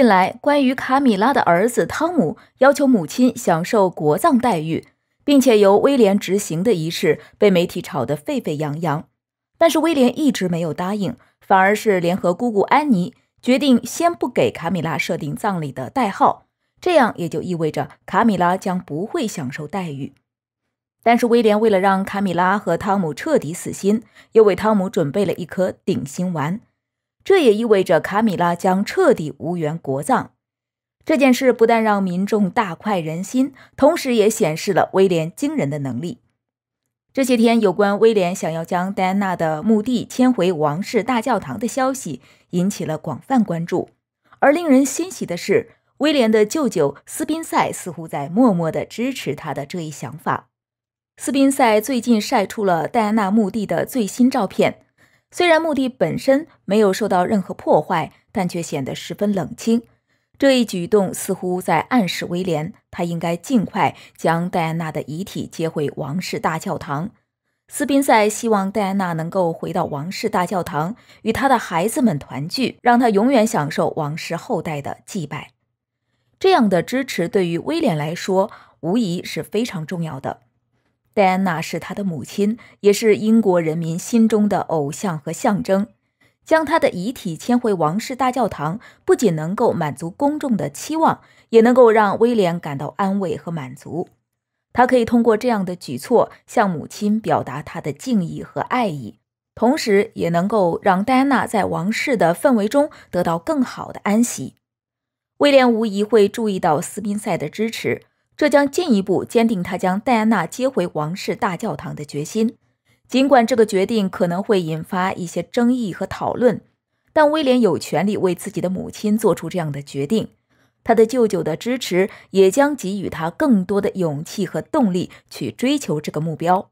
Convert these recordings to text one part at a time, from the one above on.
近来，关于卡米拉的儿子汤姆要求母亲享受国葬待遇，并且由威廉执行的仪式，被媒体炒得沸沸扬扬。但是威廉一直没有答应，反而是联合姑姑安妮决定先不给卡米拉设定葬礼的代号，这样也就意味着卡米拉将不会享受待遇。但是威廉为了让卡米拉和汤姆彻底死心，又为汤姆准备了一颗定心丸。这也意味着卡米拉将彻底无缘国葬。这件事不但让民众大快人心，同时也显示了威廉惊人的能力。这些天，有关威廉想要将戴安娜的墓地迁回王室大教堂的消息引起了广泛关注。而令人欣喜的是，威廉的舅舅斯宾塞似乎在默默地支持他的这一想法。斯宾塞最近晒出了戴安娜墓地的最新照片。虽然墓地本身没有受到任何破坏，但却显得十分冷清。这一举动似乎在暗示威廉，他应该尽快将戴安娜的遗体接回王室大教堂。斯宾塞希望戴安娜能够回到王室大教堂，与他的孩子们团聚，让他永远享受王室后代的祭拜。这样的支持对于威廉来说，无疑是非常重要的。戴安娜是他的母亲，也是英国人民心中的偶像和象征。将他的遗体迁回王室大教堂，不仅能够满足公众的期望，也能够让威廉感到安慰和满足。他可以通过这样的举措向母亲表达他的敬意和爱意，同时也能够让戴安娜在王室的氛围中得到更好的安息。威廉无疑会注意到斯宾塞的支持。这将进一步坚定他将戴安娜接回王室大教堂的决心。尽管这个决定可能会引发一些争议和讨论，但威廉有权利为自己的母亲做出这样的决定。他的舅舅的支持也将给予他更多的勇气和动力去追求这个目标。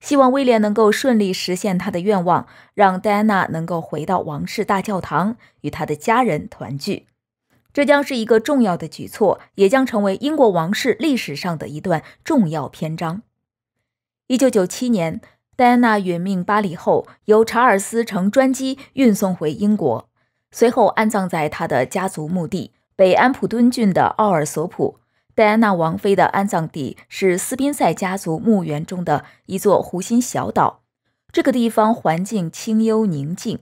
希望威廉能够顺利实现他的愿望，让戴安娜能够回到王室大教堂与他的家人团聚。这将是一个重要的举措，也将成为英国王室历史上的一段重要篇章。一九九七年，戴安娜殒命巴黎后，由查尔斯乘专机运送回英国，随后安葬在他的家族墓地——北安普敦郡的奥尔索普。戴安娜王妃的安葬地是斯宾塞家族墓园中的一座湖心小岛。这个地方环境清幽宁静。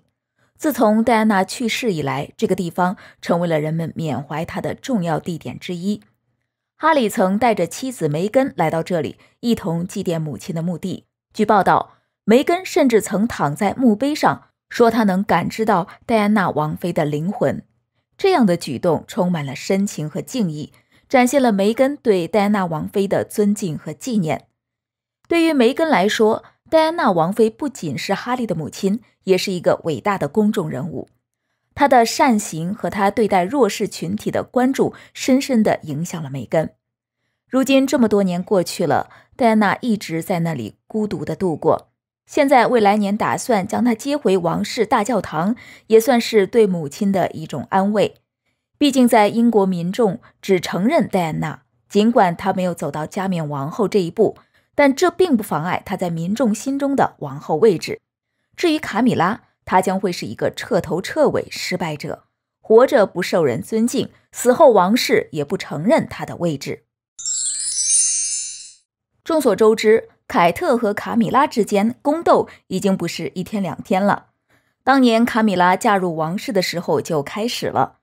自从戴安娜去世以来，这个地方成为了人们缅怀她的重要地点之一。哈里曾带着妻子梅根来到这里，一同祭奠母亲的墓地。据报道，梅根甚至曾躺在墓碑上，说她能感知到戴安娜王妃的灵魂。这样的举动充满了深情和敬意，展现了梅根对戴安娜王妃的尊敬和纪念。对于梅根来说，戴安娜王妃不仅是哈利的母亲，也是一个伟大的公众人物。她的善行和她对待弱势群体的关注，深深的影响了梅根。如今这么多年过去了，戴安娜一直在那里孤独地度过。现在未来年打算将她接回王室大教堂，也算是对母亲的一种安慰。毕竟在英国民众只承认戴安娜，尽管她没有走到加冕王后这一步。但这并不妨碍她在民众心中的王后位置。至于卡米拉，她将会是一个彻头彻尾失败者，活着不受人尊敬，死后王室也不承认她的位置。众所周知，凯特和卡米拉之间宫斗已经不是一天两天了。当年卡米拉嫁入王室的时候就开始了，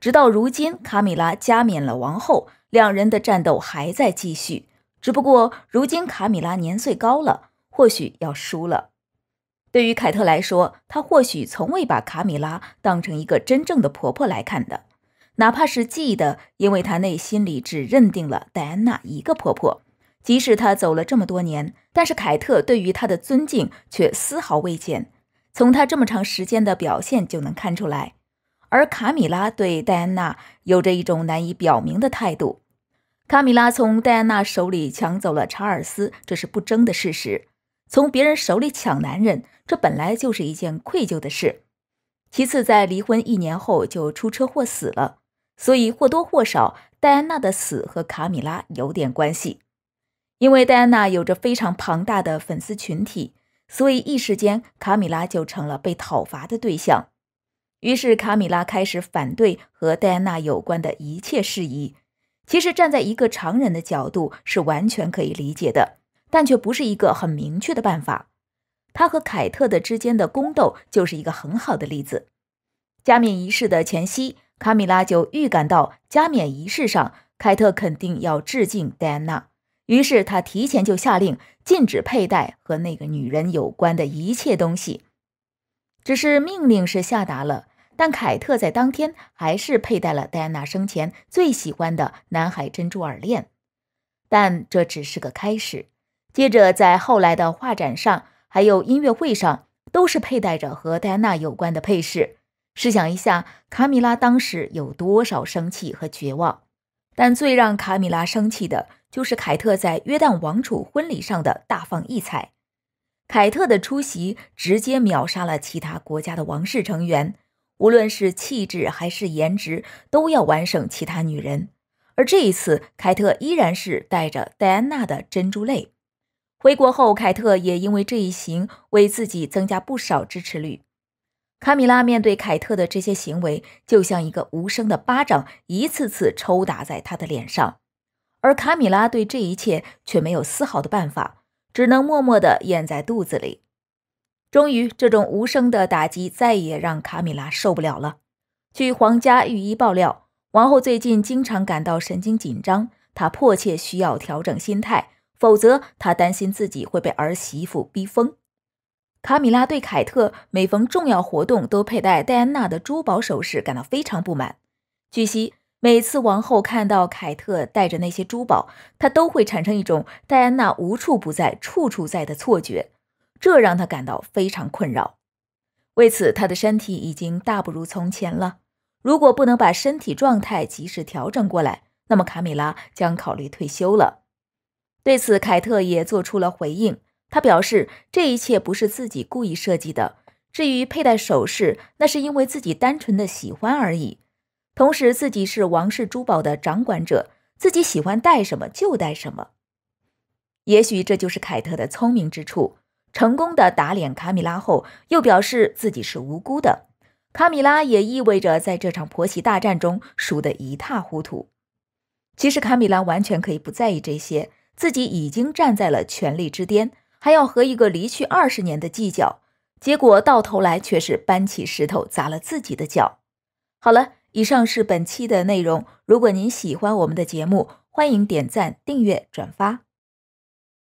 直到如今，卡米拉加冕了王后，两人的战斗还在继续。只不过如今卡米拉年岁高了，或许要输了。对于凯特来说，她或许从未把卡米拉当成一个真正的婆婆来看的，哪怕是记得，因为她内心里只认定了戴安娜一个婆婆。即使她走了这么多年，但是凯特对于她的尊敬却丝毫未减，从她这么长时间的表现就能看出来。而卡米拉对戴安娜有着一种难以表明的态度。卡米拉从戴安娜手里抢走了查尔斯，这是不争的事实。从别人手里抢男人，这本来就是一件愧疚的事。其次，在离婚一年后就出车祸死了，所以或多或少，戴安娜的死和卡米拉有点关系。因为戴安娜有着非常庞大的粉丝群体，所以一时间卡米拉就成了被讨伐的对象。于是卡米拉开始反对和戴安娜有关的一切事宜。其实站在一个常人的角度是完全可以理解的，但却不是一个很明确的办法。他和凯特的之间的宫斗就是一个很好的例子。加冕仪式的前夕，卡米拉就预感到加冕仪式上凯特肯定要致敬戴安娜，于是他提前就下令禁止佩戴和那个女人有关的一切东西。只是命令是下达了。但凯特在当天还是佩戴了戴安娜生前最喜欢的南海珍珠耳链，但这只是个开始。接着在后来的画展上，还有音乐会上，都是佩戴着和戴安娜有关的配饰。试想一下，卡米拉当时有多少生气和绝望？但最让卡米拉生气的就是凯特在约旦王储婚礼上的大放异彩。凯特的出席直接秒杀了其他国家的王室成员。无论是气质还是颜值，都要完胜其他女人。而这一次，凯特依然是带着戴安娜的珍珠泪回国后，凯特也因为这一行为自己增加不少支持率。卡米拉面对凯特的这些行为，就像一个无声的巴掌，一次次抽打在他的脸上。而卡米拉对这一切却没有丝毫的办法，只能默默地咽在肚子里。终于，这种无声的打击再也让卡米拉受不了了。据皇家御医爆料，王后最近经常感到神经紧张，她迫切需要调整心态，否则她担心自己会被儿媳妇逼疯。卡米拉对凯特每逢重要活动都佩戴戴安娜的珠宝首饰感到非常不满。据悉，每次王后看到凯特戴着那些珠宝，她都会产生一种戴安娜无处不在、处处在的错觉。这让他感到非常困扰，为此他的身体已经大不如从前了。如果不能把身体状态及时调整过来，那么卡米拉将考虑退休了。对此，凯特也做出了回应，他表示这一切不是自己故意设计的。至于佩戴首饰，那是因为自己单纯的喜欢而已。同时，自己是王室珠宝的掌管者，自己喜欢戴什么就戴什么。也许这就是凯特的聪明之处。成功的打脸卡米拉后，又表示自己是无辜的。卡米拉也意味着在这场婆媳大战中输得一塌糊涂。其实卡米拉完全可以不在意这些，自己已经站在了权力之巅，还要和一个离去二十年的计较，结果到头来却是搬起石头砸了自己的脚。好了，以上是本期的内容。如果您喜欢我们的节目，欢迎点赞、订阅、转发。